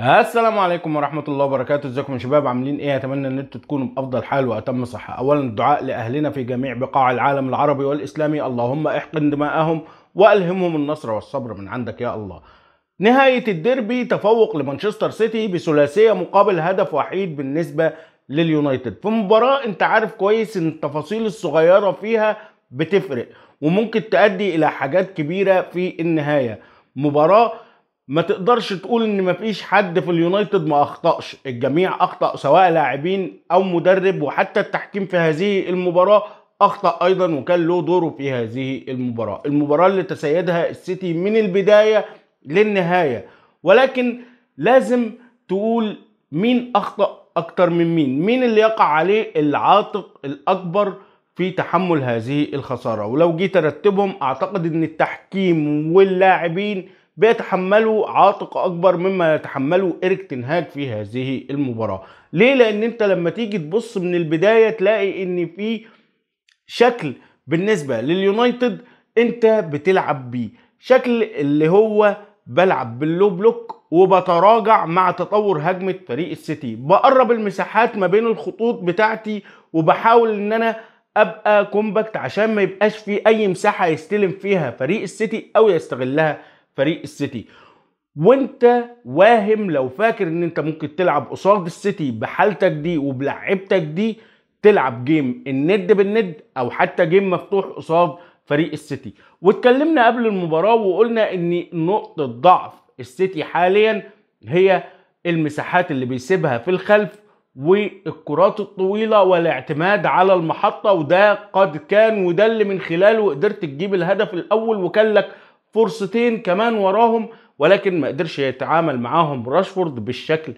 السلام عليكم ورحمه الله وبركاته ازيكم يا شباب عاملين ايه اتمنى ان انتم تكونوا بافضل حال واتم صحه اولا الدعاء لاهلنا في جميع بقاع العالم العربي والاسلامي اللهم احقن دماءهم والهمهم النصر والصبر من عندك يا الله نهايه الديربي تفوق لمانشستر سيتي بثلاثيه مقابل هدف وحيد بالنسبه لليونايتد في مباراه انت عارف كويس ان التفاصيل الصغيره فيها بتفرق وممكن تؤدي الى حاجات كبيره في النهايه مباراه ما تقدرش تقول ان مفيش حد في اليونايتد ما اخطاش الجميع اخطا سواء لاعبين او مدرب وحتى التحكيم في هذه المباراه اخطا ايضا وكان له دوره في هذه المباراه المباراه اللي تسيدها السيتي من البدايه للنهايه ولكن لازم تقول مين اخطا اكتر من مين مين اللي يقع عليه العاتق الاكبر في تحمل هذه الخساره ولو جيت ارتبهم اعتقد ان التحكيم واللاعبين بيتحملوا عاتق اكبر مما يتحمله ايريك تنهاج في هذه المباراه ليه لان انت لما تيجي تبص من البدايه تلاقي ان في شكل بالنسبه لليونايتد انت بتلعب بيه شكل اللي هو بلعب باللو بلوك وبتراجع مع تطور هجمه فريق السيتي بقرب المساحات ما بين الخطوط بتاعتي وبحاول ان انا ابقى كومباكت عشان ما يبقاش في اي مساحه يستلم فيها فريق السيتي او يستغلها فريق السيتي وانت واهم لو فاكر ان انت ممكن تلعب قصاد السيتي بحالتك دي وبلعبتك دي تلعب جيم الند بالند او حتى جيم مفتوح قصاد فريق السيتي واتكلمنا قبل المباراه وقلنا ان نقطه ضعف السيتي حاليا هي المساحات اللي بيسيبها في الخلف والكرات الطويلة والاعتماد على المحطة وده قد كان وده اللي من خلاله قدرت تجيب الهدف الأول وكان لك فرصتين كمان وراهم ولكن ما قدرش يتعامل معاهم راشفورد بالشكل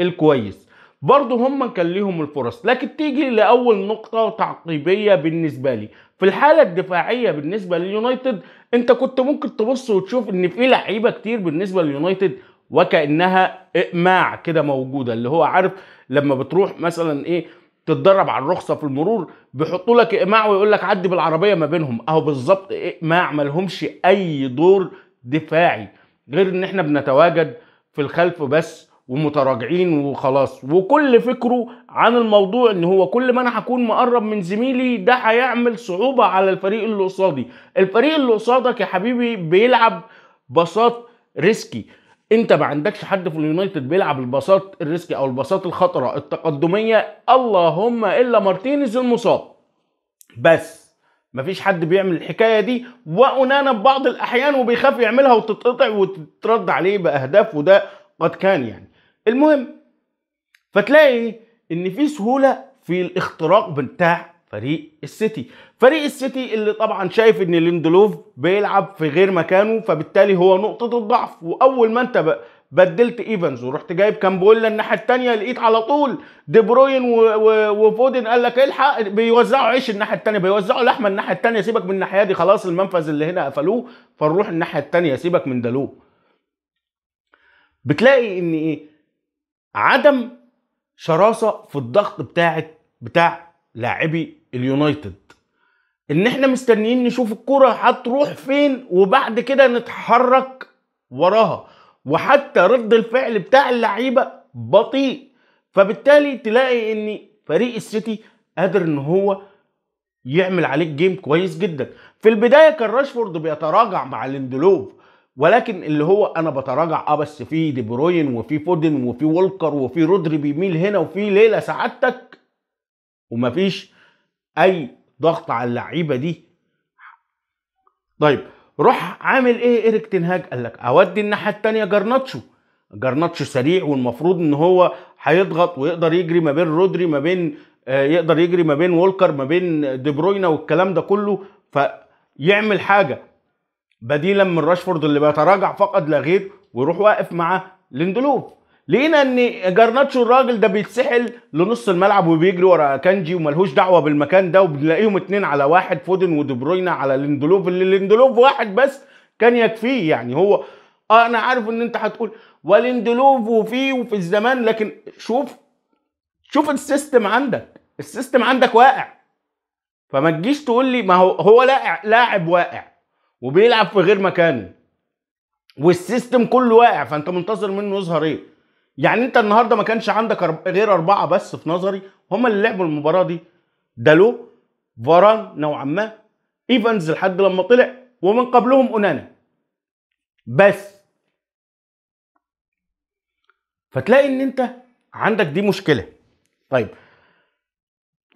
الكويس برضه هم كان ليهم الفرص لكن تيجي لاول نقطه تعقيبيه بالنسبه لي في الحاله الدفاعيه بالنسبه لليونايتد انت كنت ممكن تبص وتشوف ان في لعيبه كتير بالنسبه لليونايتد وكانها اقماع كده موجوده اللي هو عارف لما بتروح مثلا ايه تتدرب على الرخصه في المرور بيحطوا لك اقماع ويقول لك عدي بالعربيه ما بينهم اهو بالظبط اقماع ملهمش اي دور دفاعي غير ان احنا بنتواجد في الخلف بس ومتراجعين وخلاص وكل فكره عن الموضوع ان هو كل ما انا هكون مقرب من زميلي ده هيعمل صعوبه على الفريق اللي قصادي الفريق اللي قصادك يا حبيبي بيلعب بساط ريسكي انت ما عندكش حد في اليونايتد بيلعب الباصات الريسكي او الباصات الخطره التقدميه اللهم الا مارتينيز المصاب بس مفيش حد بيعمل الحكايه دي وانانا بعض الاحيان وبيخاف يعملها وتتقطع وتترد عليه باهداف وده قد كان يعني المهم فتلاقي ان في سهوله في الاختراق بتاع فريق السيتي فريق السيتي اللي طبعا شايف ان ليندلوف بيلعب في غير مكانه فبالتالي هو نقطة الضعف واول ما انت بدلت ايفنز ورحت جايب كامبولا الناحية التانية لقيت على طول دي بروين وفودن قال لك الحق بيوزعوا عيش الناحية التانية بيوزعوا لحمة الناحية التانية سيبك من الناحية دي خلاص المنفذ اللي هنا قفلوه فنروح الناحية التانية سيبك من دلو بتلاقي ان ايه عدم شراسة في الضغط بتاعت بتاع لاعبي اليونايتد ان احنا مستنيين نشوف الكرة هتروح فين وبعد كده نتحرك وراها وحتى رد الفعل بتاع اللعيبة بطيء فبالتالي تلاقي ان فريق السيتي قادر ان هو يعمل عليك جيم كويس جدا في البداية كان راشفورد بيتراجع مع ليندلوف ولكن اللي هو انا بتراجع اه بس في دي بروين وفي فودن وفي وولكر وفي رودري بيميل هنا وفي ليلة سعادتك ومفيش اي ضغط على اللعيبه دي طيب روح عامل ايه ايريك تنهاج قال لك اودي الناحيه الثانيه جرناتشو جرناتشو سريع والمفروض ان هو هيضغط ويقدر يجري ما بين رودري ما بين آه، يقدر يجري ما بين وولكر ما بين دي بروينا والكلام ده كله فيعمل حاجه بديلا من راشفورد اللي بيتراجع فقد لا غير ويروح واقف مع لندلوف لقينا ان جرناتشو الراجل ده بيتسحل لنص الملعب وبيجري ورا كانجي وملهوش دعوه بالمكان ده وبنلاقيهم اتنين على واحد فودن ودبروينا على ليندلوف اللي ليندلوف واحد بس كان يكفيه يعني هو اه انا عارف ان انت هتقول وليندولوف وفيه وفي الزمان لكن شوف شوف السيستم عندك السيستم عندك واقع فما تجيش تقول لي ما هو هو لاعب واقع وبيلعب في غير مكانه والسيستم كله واقع فانت منتظر منه يظهر ايه يعني انت النهارده ما كانش عندك غير اربعه بس في نظري هم اللي لعبوا المباراه دي دالو فاران نوعا ما ايفانز لحد لما طلع ومن قبلهم اونانا بس فتلاقي ان انت عندك دي مشكله طيب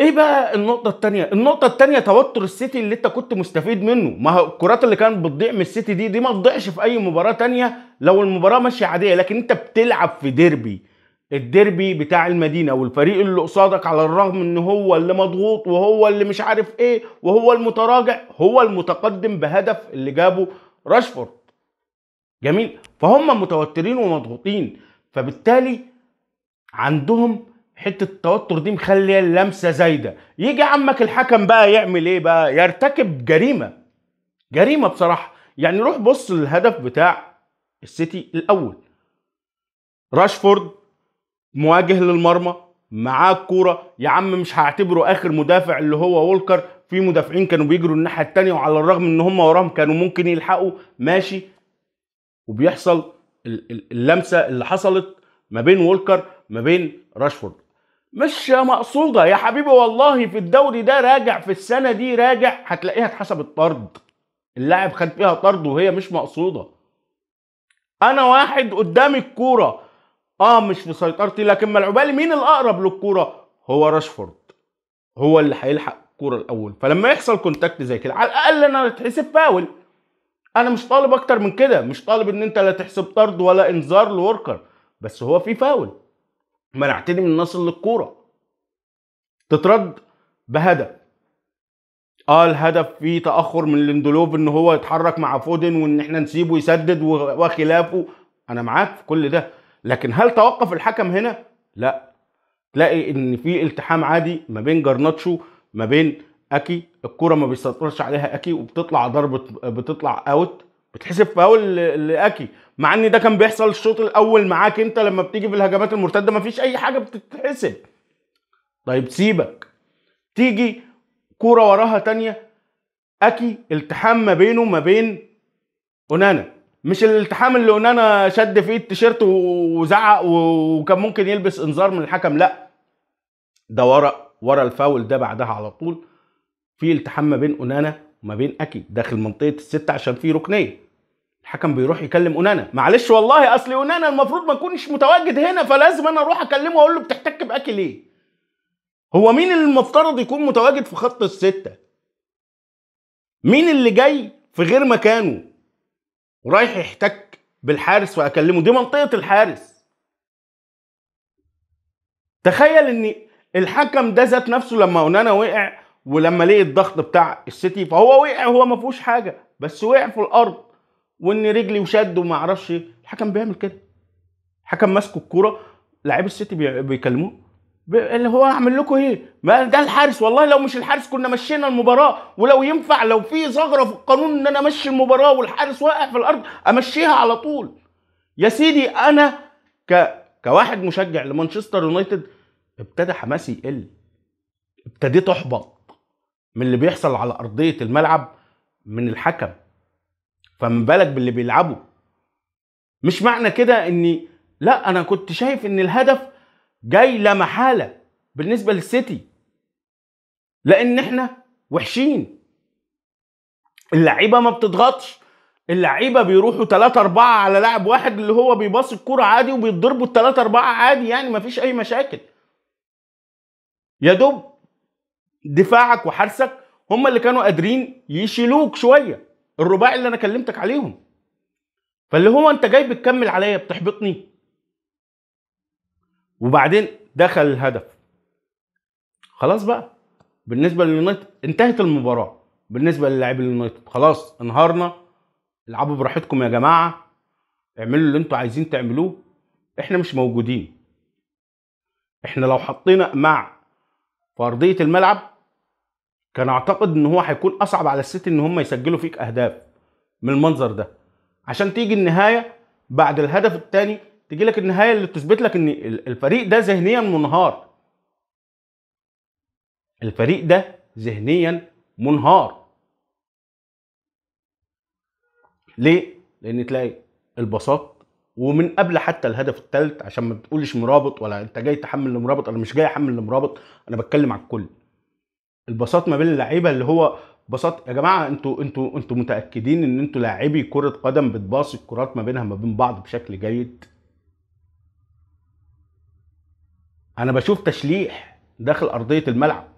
ايه بقى النقطه التانية؟ النقطه التانية توتر السيتي اللي انت كنت مستفيد منه ما هو الكرات اللي كانت بتضيع من السيتي دي دي ما تضيعش في اي مباراه تانية لو المباراه ماشيه عاديه لكن انت بتلعب في ديربي الديربي بتاع المدينه والفريق اللي قصادك على الرغم ان هو اللي مضغوط وهو اللي مش عارف ايه وهو المتراجع هو المتقدم بهدف اللي جابه راشفورد جميل فهم متوترين ومضغوطين فبالتالي عندهم حته التوتر دي مخليه اللمسه زايده يجي عمك الحكم بقى يعمل ايه بقى يرتكب جريمه جريمه بصراحه يعني روح بص للهدف بتاع السيتي الاول راشفورد مواجه للمرمى معاه الكوره يا عم مش هعتبره اخر مدافع اللي هو وولكر في مدافعين كانوا بيجروا الناحيه الثانيه وعلى الرغم ان هم وراهم كانوا ممكن يلحقوا ماشي وبيحصل اللمسه اللي حصلت ما بين وولكر ما بين راشفورد مش مقصوده يا حبيبي والله في الدوري ده راجع في السنه دي راجع هتلاقيها اتحسب الطرد اللاعب خد فيها طرد وهي مش مقصوده انا واحد قدام الكوره اه مش في سيطرتي لكن ملعوبالي مين الاقرب للكوره هو راشفورد هو اللي هيلحق الكوره الاول فلما يحصل كونتاكت زي كده على الاقل انا هتحسب فاول انا مش طالب اكتر من كده مش طالب ان انت لا تحسب طرد ولا انذار لوركر بس هو في فاول منعتني من نصل للكوره تترد بهدف اه الهدف فيه تاخر من ليندولوف ان هو يتحرك مع فودن وان احنا نسيبه يسدد وخلافه انا معاك في كل ده لكن هل توقف الحكم هنا لا تلاقي ان في التحام عادي ما بين جرناتشو ما بين اكي الكرة ما بيسيطرش عليها اكي وبتطلع ضربه بتطلع اوت بتحسب فاول لاكي مع ان ده كان بيحصل الشوط الاول معاك انت لما بتيجي في الهجمات المرتده مفيش اي حاجه بتتحسب طيب سيبك تيجي كوره وراها تانية اكي التحام ما بينه ما بين اونانا مش الالتحام اللي اونانا شد فيه التيشيرت وزعق وكان ممكن يلبس انذار من الحكم لا ده ورا ورا الفاول ده بعدها على طول في التحام ما بين اونانا وما بين اكي داخل منطقه السته عشان في ركنيه الحكم بيروح يكلم اونانا معلش والله اصل اونانا المفروض ما اكونش متواجد هنا فلازم انا اروح اكلمه واقول له بتحتك باكل ليه هو مين اللي المفترض يكون متواجد في خط السته مين اللي جاي في غير مكانه ورايح يحتك بالحارس واكلمه دي منطقه الحارس تخيل ان الحكم ده ذات نفسه لما اونانا وقع ولما لقي الضغط بتاع السيتي فهو وقع هو ما فيهوش حاجه بس وقع في الارض وان رجلي وشد وما اعرفش الحكم بيعمل كده الحكم ماسك الكوره لعيب السيتي بيكلموه اللي هو اعمل لكم ايه؟ ما ده الحارس والله لو مش الحارس كنا مشينا المباراه ولو ينفع لو في ثغره في القانون ان انا امشي المباراه والحارس واقع في الارض امشيها على طول. يا سيدي انا ك... كواحد مشجع لمانشستر يونايتد ابتدى حماسي يقل. ابتديت احبط من اللي بيحصل على ارضيه الملعب من الحكم فما بالك باللي بيلعبوا مش معنى كده اني لا انا كنت شايف ان الهدف جاي لا محاله بالنسبه للسيتي لان احنا وحشين اللعيبه ما بتضغطش اللعيبه بيروحوا 3 4 على لاعب واحد اللي هو بيباص الكرة عادي وبيتضربوا ال 3 4 عادي يعني ما فيش اي مشاكل يا دوب دفاعك وحارسك هم اللي كانوا قادرين يشيلوك شويه الرباعي اللي انا كلمتك عليهم فاللي هو انت جاي بتكمل عليا بتحبطني وبعدين دخل الهدف خلاص بقى بالنسبه لليونايتد انتهت المباراه بالنسبه للاعبي اليونايتد خلاص انهارنا العبوا براحتكم يا جماعه اعملوا اللي انتوا عايزين تعملوه احنا مش موجودين احنا لو حطينا مع في ارضيه الملعب كان اعتقد ان هو هيكون اصعب على السيتي ان هم يسجلوا فيك اهداف من المنظر ده عشان تيجي النهايه بعد الهدف الثاني تيجي لك النهايه اللي تثبت لك ان الفريق ده ذهنيا منهار الفريق ده ذهنيا منهار ليه لان تلاقي البساط ومن قبل حتى الهدف الثالث عشان ما تقولش مرابط ولا انت جاي تحمل لمرابط انا مش جاي احمل لمرابط انا بتكلم على الكل البساط ما بين اللعيبه اللي هو بساط يا جماعه انتوا انتوا انتوا متاكدين ان انتوا لاعبي كره قدم بتباص الكرات ما بينها ما بين بعض بشكل جيد انا بشوف تشليح داخل ارضيه الملعب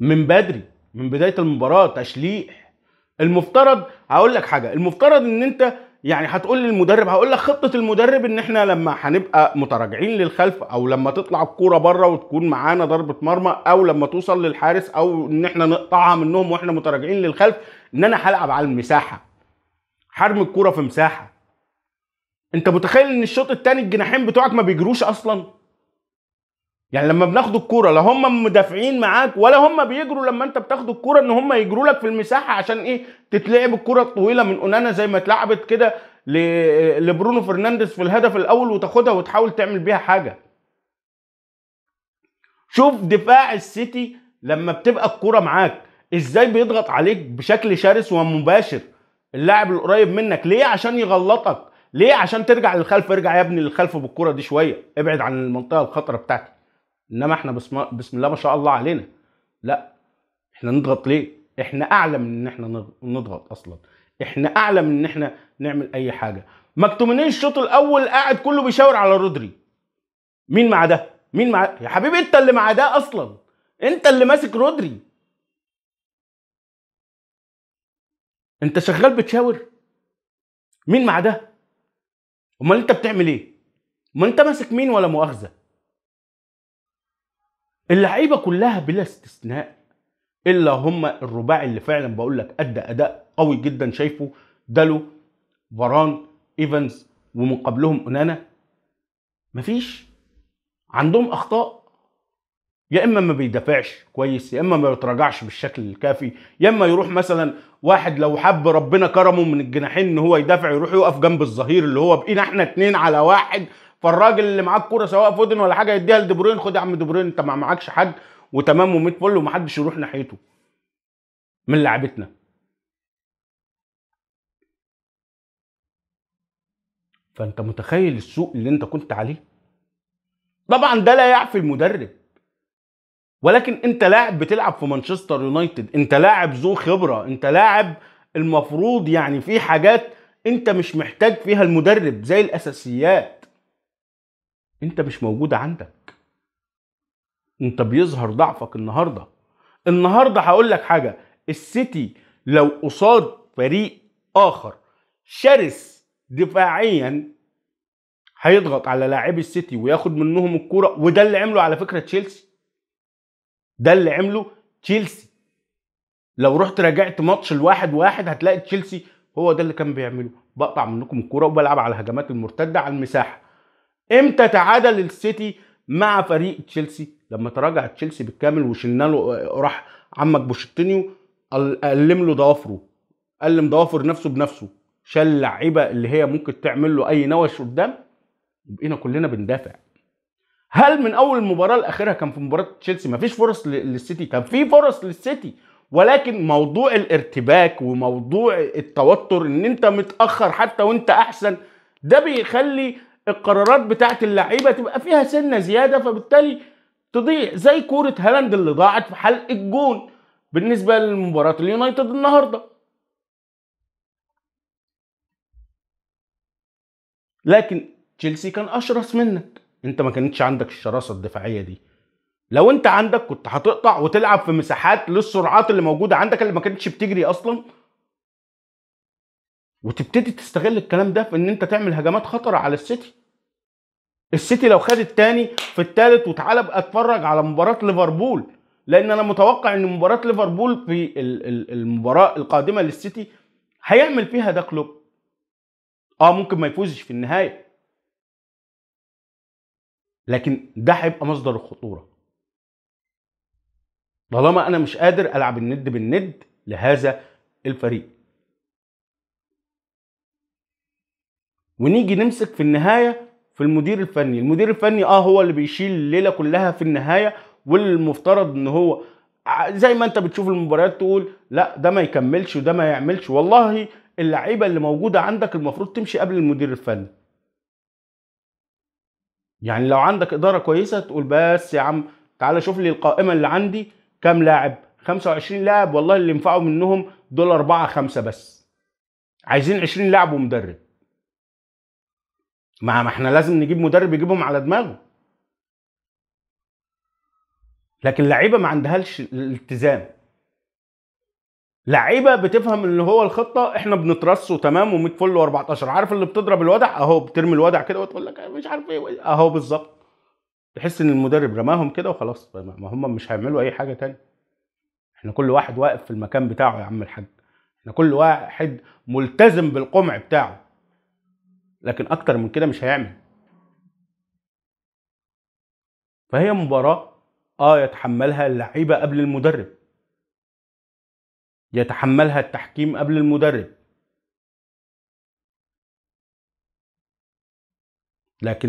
من بدري من بدايه المباراه تشليح المفترض هقول لك حاجه المفترض ان انت يعني هتقول للمدرب هقول لك خطه المدرب ان احنا لما هنبقى متراجعين للخلف او لما تطلع الكوره بره وتكون معانا ضربه مرمى او لما توصل للحارس او ان احنا نقطعها منهم واحنا متراجعين للخلف ان انا هلعب على المساحه حرم الكوره في مساحه انت متخيل ان الشوط الثاني الجناحين بتوعك ما بيجروش اصلا يعني لما بناخد الكوره لا هم مدافعين معاك ولا هم بيجروا لما انت بتاخد الكوره ان هم يجروا لك في المساحه عشان ايه تتلعب الكوره الطويله من اونانا زي ما اتلعبت كده لبرونو فرنانديز في الهدف الاول وتاخدها وتحاول تعمل بيها حاجه شوف دفاع السيتي لما بتبقى الكوره معاك ازاي بيضغط عليك بشكل شرس ومباشر اللاعب القريب منك ليه عشان يغلطك ليه عشان ترجع للخلف ارجع يا ابني للخلف بالكوره دي شويه ابعد عن المنطقه الخطره بتاعتك انما احنا بسم, بسم الله ما شاء الله علينا لا احنا نضغط ليه احنا اعلى من ان احنا نضغط اصلا احنا اعلى من ان احنا نعمل اي حاجه مكتومينيه الشوط الاول قاعد كله بيشاور على رودري مين مع ده مين مع يا حبيبي انت اللي مع ده اصلا انت اللي ماسك رودري انت شغال بتشاور مين مع ده امال انت بتعمل ايه امال انت ماسك مين ولا مؤاخذه اللعيبه كلها بلا استثناء الا هم الرباعي اللي فعلا بقول لك ادى اداء قوي جدا شايفه دالو فاران ايفنز ومن قبلهم اونانا مفيش عندهم اخطاء يا اما ما بيدافعش كويس يا اما ما بيتراجعش بالشكل الكافي يا اما يروح مثلا واحد لو حب ربنا كرمه من الجناحين ان هو يدافع يروح يقف جنب الظهير اللي هو بقينا احنا اتنين على واحد فالراجل اللي معاك كوره سواء فودن ولا حاجه يديها لدي بروين خد يا عم دي بروين انت ما معكش حد وتمام و100 فل ومحدش يروح ناحيته من لعبتنا فانت متخيل السوق اللي انت كنت عليه طبعا ده لا يعفي المدرب ولكن انت لاعب بتلعب في مانشستر يونايتد انت لاعب ذو خبره انت لاعب المفروض يعني في حاجات انت مش محتاج فيها المدرب زي الاساسيات انت مش موجود عندك انت بيظهر ضعفك النهاردة النهاردة هقول لك حاجة السيتي لو قصاد فريق اخر شرس دفاعيا هيضغط على لاعبي السيتي وياخد منهم الكرة وده اللي عمله على فكرة تشيلسي ده اللي عمله تشيلسي لو رحت راجعت ماتش الواحد واحد هتلاقي تشيلسي هو ده اللي كان بيعمله بقطع منكم الكرة وبلعب على الهجمات المرتدة على المساحة امتى تعادل السيتي مع فريق تشيلسي لما تراجع تشيلسي بالكامل وشلنا له آه، راح عمك بوشيتينيو قلم له ضوافره قلم ضوافر نفسه بنفسه شال اللعيبه اللي هي ممكن تعمل له اي نوش قدام وبقينا كلنا بندافع هل من اول المباراه لاخرها كان في مباراه تشيلسي مفيش فرص للسيتي كان في فرص للسيتي ولكن موضوع الارتباك وموضوع التوتر ان انت متاخر حتى وانت احسن ده بيخلي القرارات بتاعه اللعيبه تبقى فيها سنه زياده فبالتالي تضيع زي كوره هالاند اللي ضاعت في حلق الجون بالنسبه لمباراه اليونايتد النهارده لكن تشيلسي كان اشرس منك انت ما كانتش عندك الشراسه الدفاعيه دي لو انت عندك كنت هتقطع وتلعب في مساحات للسرعات اللي موجوده عندك اللي ما كانتش بتجري اصلا وتبتدي تستغل الكلام ده في ان انت تعمل هجمات خطره على السيتي السيتي لو خد الثاني في الثالث وتعالى ابقى اتفرج على مباراه ليفربول لان انا متوقع ان مباراه ليفربول في المباراه القادمه للسيتي هيعمل فيها ده كلوب اه ممكن ما يفوزش في النهايه لكن ده هيبقى مصدر الخطوره طالما انا مش قادر العب الند بالند لهذا الفريق ونيجي نمسك في النهايه في المدير الفني المدير الفني اه هو اللي بيشيل الليله كلها في النهايه والمفترض ان هو زي ما انت بتشوف المباريات تقول لا ده ما يكملش وده ما يعملش والله اللعيبه اللي موجوده عندك المفروض تمشي قبل المدير الفني يعني لو عندك اداره كويسه تقول بس يا عم تعال شوف لي القائمه اللي عندي كام لاعب 25 لاعب والله اللي ينفعوا منهم دول 4 5 بس عايزين 20 لاعب ومدرب ما ما احنا لازم نجيب مدرب يجيبهم على دماغه لكن لعيبه ما عندهاش الالتزام لعيبه بتفهم ان هو الخطه احنا بنترصه تمام و100 فل و14 عارف اللي بتضرب الودع اهو بترمي الودع كده وتقول لك مش عارف ايه اهو بالظبط تحس ان المدرب رماهم كده وخلاص ما هم مش هيعملوا اي حاجه تاني احنا كل واحد واقف في المكان بتاعه يا عم الحاج احنا كل واحد ملتزم بالقمع بتاعه لكن اكتر من كده مش هيعمل فهي مباراه اه يتحملها اللعيبه قبل المدرب يتحملها التحكيم قبل المدرب لكن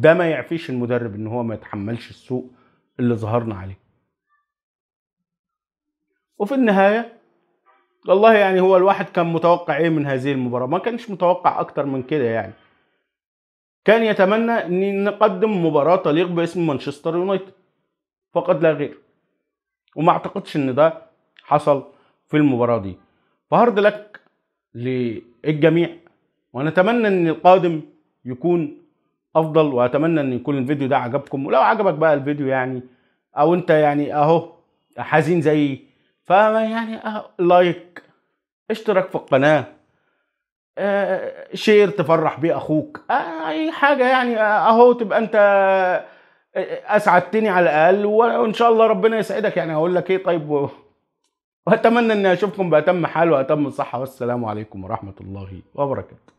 ده ما يعفيش المدرب ان هو ما يتحملش السوء اللي ظهرنا عليه وفي النهايه والله يعني هو الواحد كان متوقع ايه من هذه المباراه ما كانش متوقع اكتر من كده يعني كان يتمنى ان نقدم مباراه تليق باسم مانشستر يونايتد فقد لا غير وما اعتقدش ان ده حصل في المباراه دي فهارد لك للجميع ونتمنى ان القادم يكون افضل واتمنى ان يكون الفيديو ده عجبكم ولو عجبك بقى الفيديو يعني او انت يعني اهو حزين زي فيعني أه لايك اشترك في القناه أه شير تفرح بيه اخوك أه اي حاجه يعني آه، اهو تبقى انت آه، آه، اسعدتني على الاقل وان شاء الله ربنا يسعدك يعني هقول لك ايه طيب واتمنى اني اشوفكم باتم حال واتم الصحه والسلام عليكم ورحمه الله وبركاته